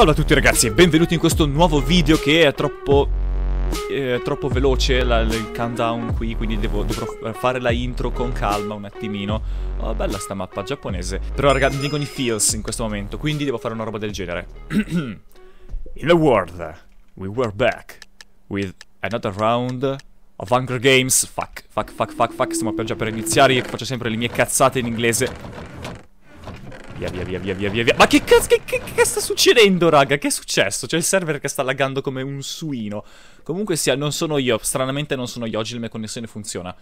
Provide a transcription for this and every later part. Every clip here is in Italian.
Salve a tutti ragazzi e benvenuti in questo nuovo video che è troppo... Eh, troppo veloce la, il countdown qui quindi devo, dovrò fare la intro con calma un attimino oh, bella sta mappa giapponese però ragazzi mi dicono i feels in questo momento quindi devo fare una roba del genere in the world we were back with another round of Hunger Games fuck fuck fuck fuck fuck stiamo già per iniziare io faccio sempre le mie cazzate in inglese Via, via, via, via, via, via, via. Ma che cazzo, che, che, che sta succedendo, raga? Che è successo? C'è il server che sta laggando come un suino. Comunque sia, non sono io. Stranamente non sono io. Oggi la mia connessione funziona.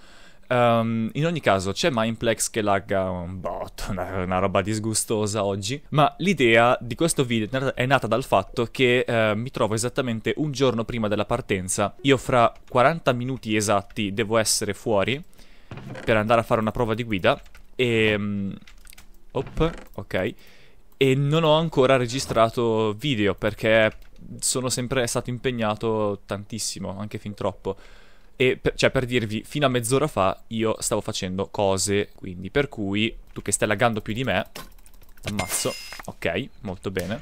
Um, in ogni caso, c'è Mindplex che lagga un botto, una, una, roba disgustosa oggi. Ma l'idea di questo video è nata dal fatto che uh, mi trovo esattamente un giorno prima della partenza. Io fra 40 minuti esatti devo essere fuori per andare a fare una prova di guida. E... Um, Op, ok. E non ho ancora registrato video perché sono sempre stato impegnato tantissimo, anche fin troppo. E per, cioè, per dirvi, fino a mezz'ora fa io stavo facendo cose, quindi per cui tu che stai laggando più di me, ammazzo. Ok, molto bene.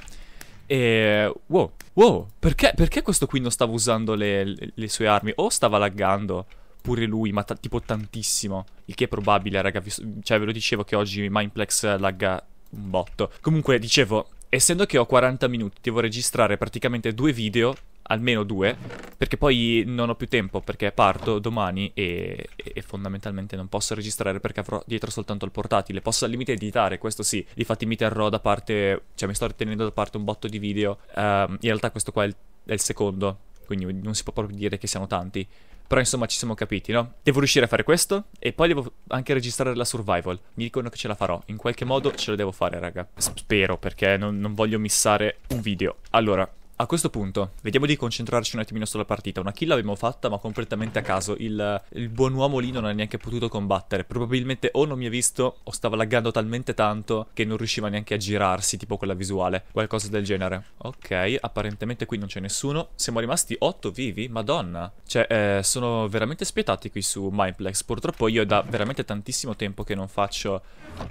E wow, wow, perché, perché questo qui non stava usando le, le, le sue armi? O stava laggando? pure lui, ma t- tipo tantissimo. Il che è probabile, raga. Vi- cioè, ve lo dicevo che oggi Mindplex lagga un botto. Comunque, dicevo, essendo che ho 40 minuti, devo registrare praticamente due video almeno due, perché poi non ho più tempo, perché parto domani e, e, fondamentalmente non posso registrare perché avrò dietro soltanto il portatile. Posso al limite editare, questo sì, difatti mi terrò da parte, cioè mi sto tenendo da parte un botto di video, um, in realtà questo qua è il, è il secondo, quindi non si può proprio dire che siano tanti. Però insomma ci siamo capiti, no? Devo riuscire a fare questo e poi devo anche registrare la survival. Mi dicono che ce la farò. In qualche modo ce la devo fare, raga. Spero, perché non, non voglio missare un video. Allora, a questo punto, vediamo di concentrarci un attimino sulla partita. Una kill l'abbiamo fatta, ma completamente a caso. Il, il buon uomo lì non ha neanche potuto combattere. Probabilmente o non mi ha visto, o stava laggando talmente tanto che non riusciva neanche a girarsi, tipo quella visuale. Qualcosa del genere. Ok, apparentemente qui non c'è nessuno. Siamo rimasti 8 vivi? Madonna. Cioè, eh, sono veramente spietati qui su Mindplex. Purtroppo io da veramente tantissimo tempo che non faccio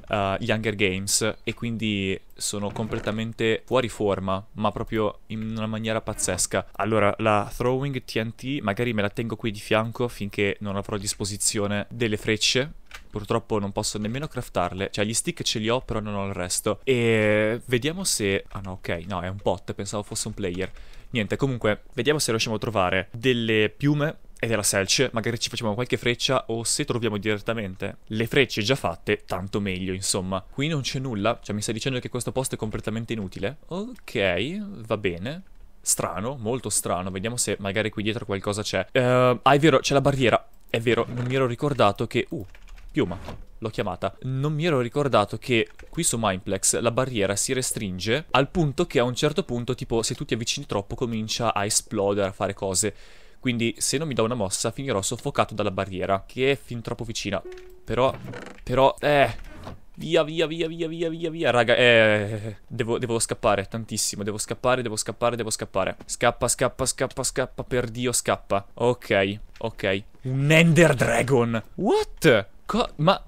uh, eh, gli Hunger Games. E quindi sono completamente fuori forma, ma proprio in una maniera pazzesca. Allora, la throwing TNT magari me la tengo qui di fianco finché non avrò a disposizione delle frecce purtroppo non posso nemmeno craftarle. Cioè, gli stick ce li ho, però non ho il resto. E vediamo se. Ah, no, ok. No, è un pot, Pensavo fosse un player. Niente, comunque, vediamo se riusciamo a trovare delle piume ed è la Selch, magari ci facciamo qualche freccia o se troviamo direttamente le frecce già fatte, tanto meglio, insomma. Qui non c'è nulla, cioè mi stai dicendo che questo posto è completamente inutile? Ok, va bene. Strano, molto strano, vediamo se magari qui dietro qualcosa c'è. Uh, ah, è vero, c'è la barriera. È vero, non mi ero ricordato che... Uh, piuma, l'ho chiamata. Non mi ero ricordato che qui su Mindplex la barriera si restringe al punto che a un certo punto, tipo, se tu ti avvicini troppo comincia a esplodere, a fare cose. Quindi se non mi do una mossa finirò soffocato dalla barriera, che è fin troppo vicina. Però, però, eh... Via, via, via, via, via, via, via. Raga, eh... Devo, devo scappare tantissimo. Devo scappare, devo scappare, devo scappare. Scappa, scappa, scappa, scappa. Per Dio, scappa. Ok, ok. Un Ender Dragon. What? Co ma...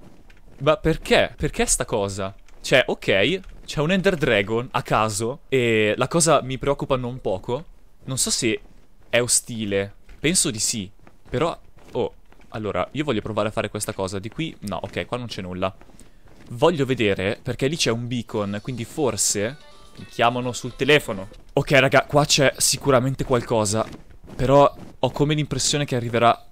Ma perché? Perché sta cosa? Cioè, ok, c'è un Ender Dragon a caso e la cosa mi preoccupa non poco. Non so se è ostile Penso di sì. Però... Oh, allora, io voglio provare a fare questa cosa. Di qui... No, ok, qua non c'è nulla. Voglio vedere, perché lì c'è un beacon, quindi forse... Mi chiamano sul telefono. Ok, raga, qua c'è sicuramente qualcosa. Però ho come l'impressione che arriverà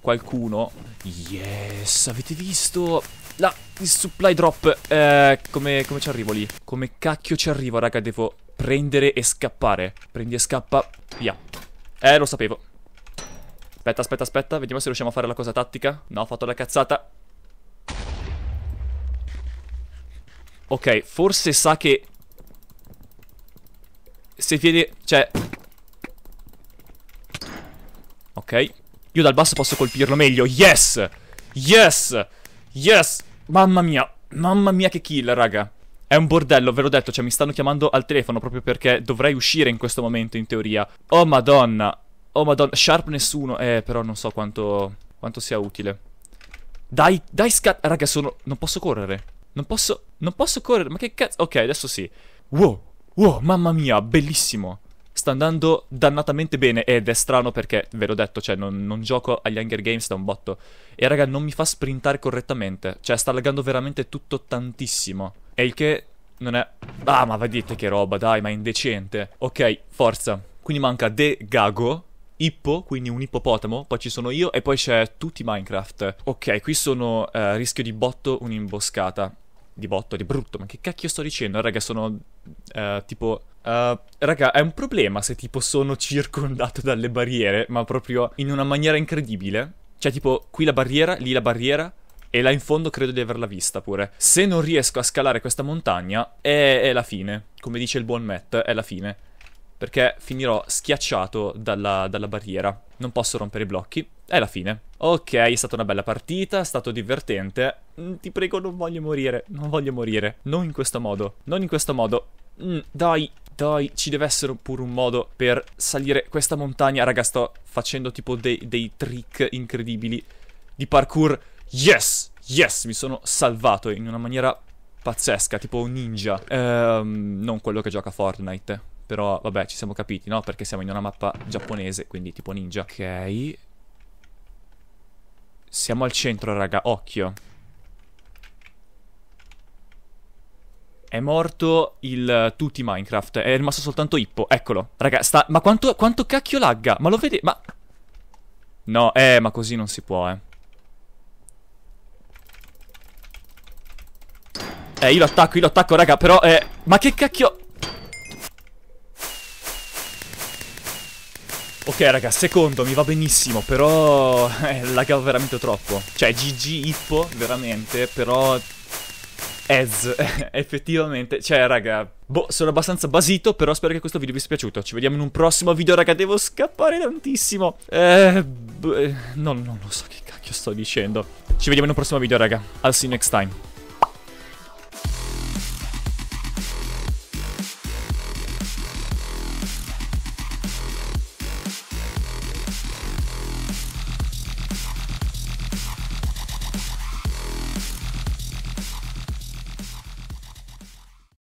qualcuno. Yes, avete visto? La, il supply drop. Eh, come, come ci arrivo lì? Come cacchio ci arrivo, raga? Devo prendere e scappare. Prendi e scappa. Via. Eh, lo sapevo. Aspetta, aspetta, aspetta, vediamo se riusciamo a fare la cosa tattica. No, ho fatto la cazzata. Ok, forse sa che... Se viene... Cioè... Ok. Io dal basso posso colpirlo meglio. Yes! Yes! Yes! Mamma mia. Mamma mia che kill, raga. È un bordello, ve l'ho detto, cioè mi stanno chiamando al telefono proprio perché dovrei uscire in questo momento, in teoria. Oh madonna. Oh madonna, sharp nessuno. Eh, però non so quanto, quanto sia utile. Dai, dai scat... Raga, sono... Non posso correre. Non posso... Non posso correre. Ma che cazzo... Ok, adesso sì. Wow. Wow, mamma mia, bellissimo. Sta andando dannatamente bene ed è strano perché, ve l'ho detto, cioè non, non, gioco agli Hunger Games da un botto. E raga, non mi fa sprintare correttamente. Cioè, sta laggando veramente tutto tantissimo. E il che non è... Ah, ma vedete che roba, dai, ma è indecente. Ok, forza. Quindi manca De Gago, Hippo, quindi un ippopotamo, poi ci sono io e poi c'è tutti Minecraft. Ok, qui sono eh, rischio di botto un'imboscata. Di botto, di brutto, ma che cacchio sto dicendo? Raga, sono eh, tipo... Eh, raga, è un problema se tipo sono circondato dalle barriere, ma proprio in una maniera incredibile. Cioè tipo qui la barriera, lì la barriera, e là in fondo credo di averla vista pure. Se non riesco a scalare questa montagna, è, è, la fine. Come dice il buon Matt, è la fine perché finirò schiacciato dalla, dalla barriera. Non posso rompere i blocchi. È la fine. Ok, è stata una bella partita, è stato divertente. Mm, ti prego, non voglio morire. Non voglio morire. Non in questo modo. Non in questo modo. Mm, dai, dai, ci deve essere pure un modo per salire questa montagna. Raga, sto facendo tipo dei, dei trick incredibili di parkour. Yes! Yes! Mi sono salvato in una maniera pazzesca, tipo un ninja. Ehm, non quello che gioca Fortnite. Però vabbè, ci siamo capiti, no? Perché siamo in una mappa giapponese, quindi tipo ninja. Ok. Siamo al centro, raga, occhio. È morto il tutti Minecraft, è rimasto soltanto Hippo, eccolo. Raga, sta... Ma quanto, quanto cacchio lagga? Ma lo vede? Ma... No, eh, ma così non si può, eh. Eh, io lo attacco, io lo attacco, raga, però, eh... Ma che cacchio... Ok raga, secondo mi va benissimo, però eh, lagavo veramente troppo. Cioè GG Ippo, veramente, però... Ez, effettivamente, cioè raga, boh, sono abbastanza basito, però spero che questo video vi sia piaciuto. Ci vediamo in un prossimo video, raga, devo scappare tantissimo. Eh, boh, eh no, non lo so che cacchio sto dicendo. Ci vediamo in un prossimo video, raga. I'll see you next time.